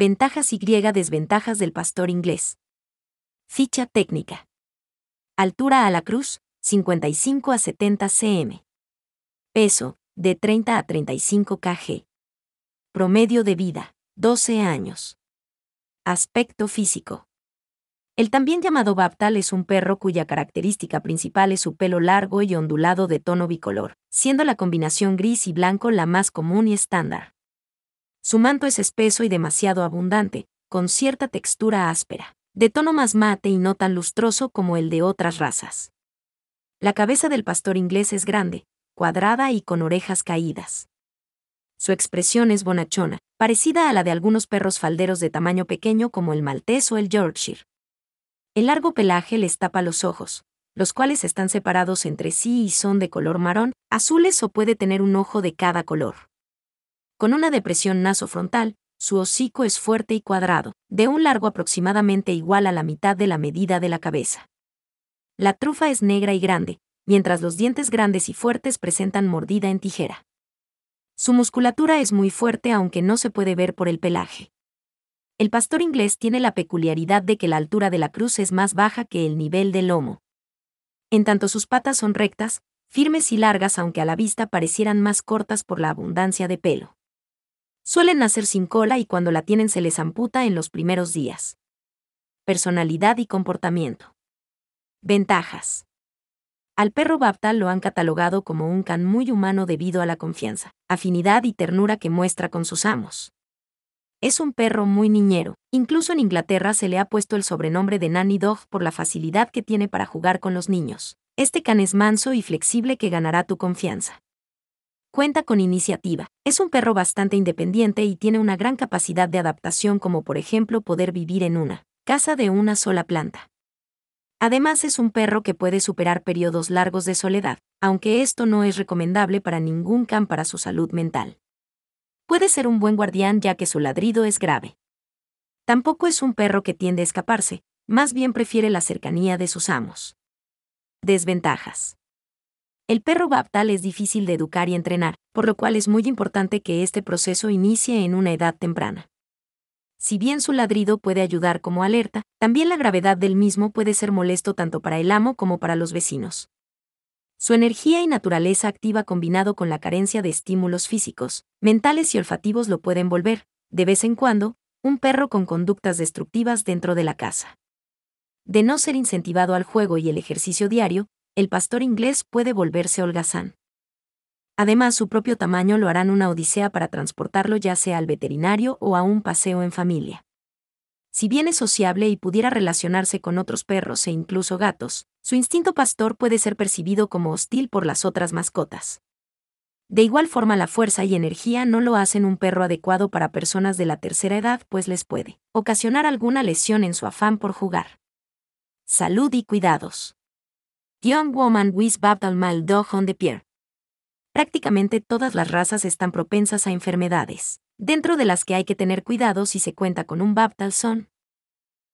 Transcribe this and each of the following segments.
Ventajas y desventajas del pastor inglés. Ficha técnica. Altura a la cruz, 55 a 70 cm. Peso, de 30 a 35 kg. Promedio de vida, 12 años. Aspecto físico. El también llamado Baptal es un perro cuya característica principal es su pelo largo y ondulado de tono bicolor, siendo la combinación gris y blanco la más común y estándar. Su manto es espeso y demasiado abundante, con cierta textura áspera, de tono más mate y no tan lustroso como el de otras razas. La cabeza del pastor inglés es grande, cuadrada y con orejas caídas. Su expresión es bonachona, parecida a la de algunos perros falderos de tamaño pequeño como el maltés o el Yorkshire. El largo pelaje les tapa los ojos, los cuales están separados entre sí y son de color marrón, azules o puede tener un ojo de cada color con una depresión nasofrontal, su hocico es fuerte y cuadrado, de un largo aproximadamente igual a la mitad de la medida de la cabeza. La trufa es negra y grande, mientras los dientes grandes y fuertes presentan mordida en tijera. Su musculatura es muy fuerte aunque no se puede ver por el pelaje. El pastor inglés tiene la peculiaridad de que la altura de la cruz es más baja que el nivel del lomo. En tanto sus patas son rectas, firmes y largas aunque a la vista parecieran más cortas por la abundancia de pelo. Suelen nacer sin cola y cuando la tienen se les amputa en los primeros días. Personalidad y comportamiento. Ventajas. Al perro Bapta lo han catalogado como un can muy humano debido a la confianza, afinidad y ternura que muestra con sus amos. Es un perro muy niñero, incluso en Inglaterra se le ha puesto el sobrenombre de Nanny Dog por la facilidad que tiene para jugar con los niños. Este can es manso y flexible que ganará tu confianza. Cuenta con iniciativa. Es un perro bastante independiente y tiene una gran capacidad de adaptación como por ejemplo poder vivir en una casa de una sola planta. Además es un perro que puede superar periodos largos de soledad, aunque esto no es recomendable para ningún can para su salud mental. Puede ser un buen guardián ya que su ladrido es grave. Tampoco es un perro que tiende a escaparse, más bien prefiere la cercanía de sus amos. Desventajas. El perro baptal es difícil de educar y entrenar, por lo cual es muy importante que este proceso inicie en una edad temprana. Si bien su ladrido puede ayudar como alerta, también la gravedad del mismo puede ser molesto tanto para el amo como para los vecinos. Su energía y naturaleza activa combinado con la carencia de estímulos físicos, mentales y olfativos lo pueden volver, de vez en cuando, un perro con conductas destructivas dentro de la casa. De no ser incentivado al juego y el ejercicio diario, el pastor inglés puede volverse holgazán. Además, su propio tamaño lo harán una odisea para transportarlo ya sea al veterinario o a un paseo en familia. Si bien es sociable y pudiera relacionarse con otros perros e incluso gatos, su instinto pastor puede ser percibido como hostil por las otras mascotas. De igual forma la fuerza y energía no lo hacen un perro adecuado para personas de la tercera edad, pues les puede ocasionar alguna lesión en su afán por jugar. Salud y cuidados. Young Woman with mal Dog on the Prácticamente todas las razas están propensas a enfermedades, dentro de las que hay que tener cuidado si se cuenta con un Babdal son.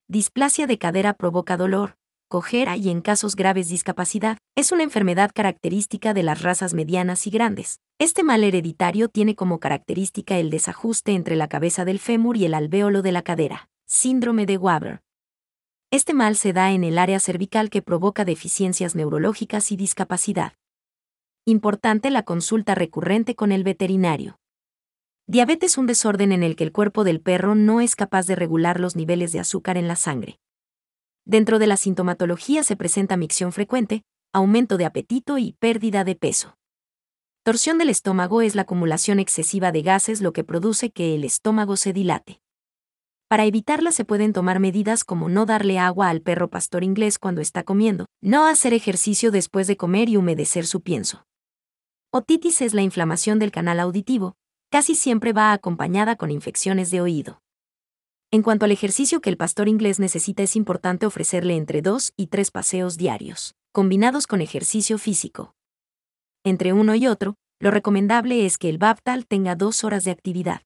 Displasia de cadera provoca dolor, cojera y en casos graves discapacidad, es una enfermedad característica de las razas medianas y grandes. Este mal hereditario tiene como característica el desajuste entre la cabeza del fémur y el alvéolo de la cadera, síndrome de Waber. Este mal se da en el área cervical que provoca deficiencias neurológicas y discapacidad. Importante la consulta recurrente con el veterinario. Diabetes es un desorden en el que el cuerpo del perro no es capaz de regular los niveles de azúcar en la sangre. Dentro de la sintomatología se presenta micción frecuente, aumento de apetito y pérdida de peso. Torsión del estómago es la acumulación excesiva de gases lo que produce que el estómago se dilate. Para evitarla se pueden tomar medidas como no darle agua al perro pastor inglés cuando está comiendo, no hacer ejercicio después de comer y humedecer su pienso. Otitis es la inflamación del canal auditivo, casi siempre va acompañada con infecciones de oído. En cuanto al ejercicio que el pastor inglés necesita es importante ofrecerle entre dos y tres paseos diarios, combinados con ejercicio físico. Entre uno y otro, lo recomendable es que el Baptal tenga dos horas de actividad.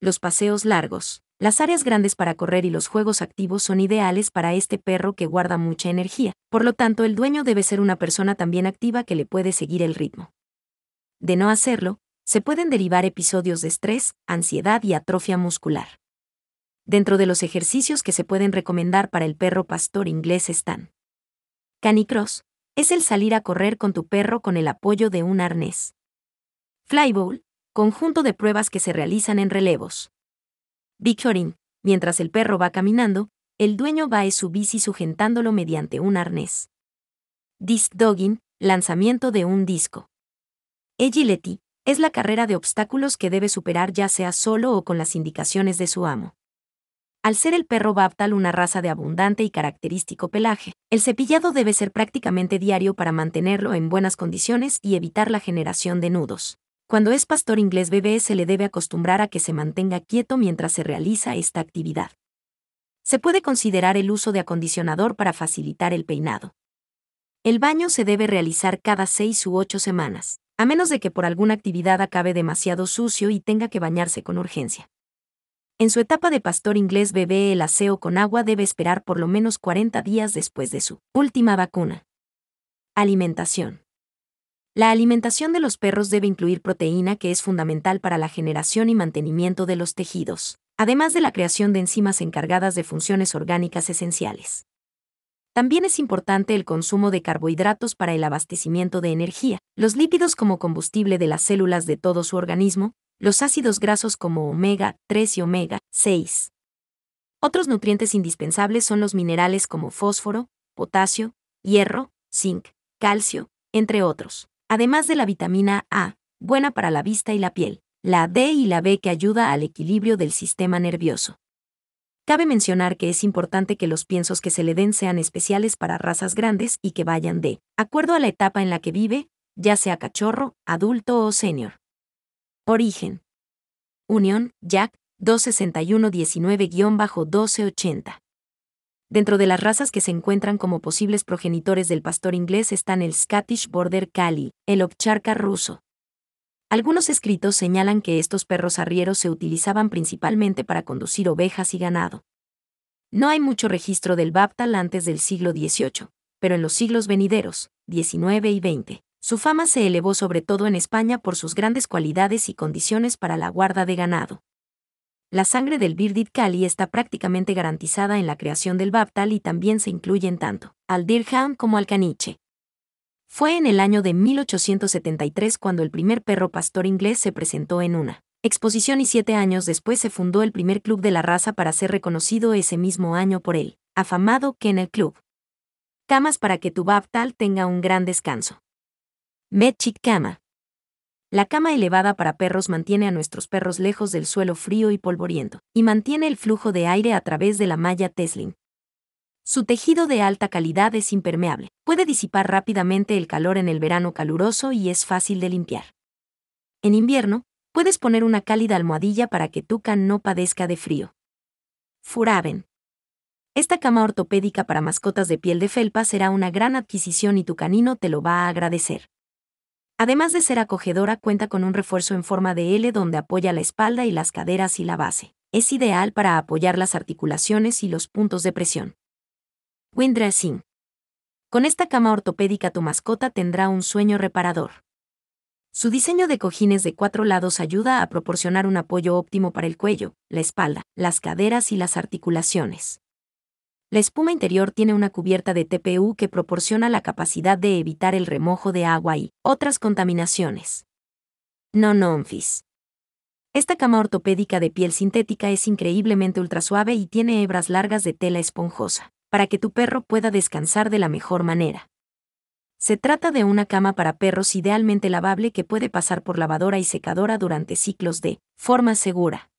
Los paseos largos, las áreas grandes para correr y los juegos activos son ideales para este perro que guarda mucha energía, por lo tanto el dueño debe ser una persona también activa que le puede seguir el ritmo. De no hacerlo, se pueden derivar episodios de estrés, ansiedad y atrofia muscular. Dentro de los ejercicios que se pueden recomendar para el perro pastor inglés están Canicross, es el salir a correr con tu perro con el apoyo de un arnés. Flyball, conjunto de pruebas que se realizan en relevos. Victorin, mientras el perro va caminando, el dueño va a su bici sujetándolo mediante un arnés. Disc dogging, lanzamiento de un disco. Agility, es la carrera de obstáculos que debe superar ya sea solo o con las indicaciones de su amo. Al ser el perro Baptal una raza de abundante y característico pelaje, el cepillado debe ser prácticamente diario para mantenerlo en buenas condiciones y evitar la generación de nudos. Cuando es pastor inglés bebé se le debe acostumbrar a que se mantenga quieto mientras se realiza esta actividad. Se puede considerar el uso de acondicionador para facilitar el peinado. El baño se debe realizar cada seis u ocho semanas, a menos de que por alguna actividad acabe demasiado sucio y tenga que bañarse con urgencia. En su etapa de pastor inglés bebé el aseo con agua debe esperar por lo menos 40 días después de su última vacuna. Alimentación. La alimentación de los perros debe incluir proteína que es fundamental para la generación y mantenimiento de los tejidos, además de la creación de enzimas encargadas de funciones orgánicas esenciales. También es importante el consumo de carbohidratos para el abastecimiento de energía, los lípidos como combustible de las células de todo su organismo, los ácidos grasos como omega 3 y omega 6. Otros nutrientes indispensables son los minerales como fósforo, potasio, hierro, zinc, calcio, entre otros además de la vitamina A, buena para la vista y la piel, la D y la B que ayuda al equilibrio del sistema nervioso. Cabe mencionar que es importante que los piensos que se le den sean especiales para razas grandes y que vayan de acuerdo a la etapa en la que vive, ya sea cachorro, adulto o senior. Origen. Unión, Jack, 261-19-1280. Dentro de las razas que se encuentran como posibles progenitores del pastor inglés están el Scottish Border Collie, el obcharca ruso. Algunos escritos señalan que estos perros arrieros se utilizaban principalmente para conducir ovejas y ganado. No hay mucho registro del Baptal antes del siglo XVIII, pero en los siglos venideros, XIX y XX, su fama se elevó sobre todo en España por sus grandes cualidades y condiciones para la guarda de ganado. La sangre del Birdit Kali está prácticamente garantizada en la creación del Baptal y también se incluyen tanto al Dirham como al Caniche. Fue en el año de 1873 cuando el primer perro pastor inglés se presentó en una exposición y siete años después se fundó el primer club de la raza para ser reconocido ese mismo año por el afamado el Club. Camas para que tu Baptal tenga un gran descanso. Medchit Kama. La cama elevada para perros mantiene a nuestros perros lejos del suelo frío y polvoriento, y mantiene el flujo de aire a través de la malla Teslin. Su tejido de alta calidad es impermeable, puede disipar rápidamente el calor en el verano caluroso y es fácil de limpiar. En invierno, puedes poner una cálida almohadilla para que tu can no padezca de frío. Furaben. Esta cama ortopédica para mascotas de piel de felpa será una gran adquisición y tu canino te lo va a agradecer. Además de ser acogedora, cuenta con un refuerzo en forma de L donde apoya la espalda y las caderas y la base. Es ideal para apoyar las articulaciones y los puntos de presión. Windressing. Con esta cama ortopédica tu mascota tendrá un sueño reparador. Su diseño de cojines de cuatro lados ayuda a proporcionar un apoyo óptimo para el cuello, la espalda, las caderas y las articulaciones. La espuma interior tiene una cubierta de TPU que proporciona la capacidad de evitar el remojo de agua y otras contaminaciones. No nonfis. Esta cama ortopédica de piel sintética es increíblemente ultra suave y tiene hebras largas de tela esponjosa, para que tu perro pueda descansar de la mejor manera. Se trata de una cama para perros idealmente lavable que puede pasar por lavadora y secadora durante ciclos de forma segura.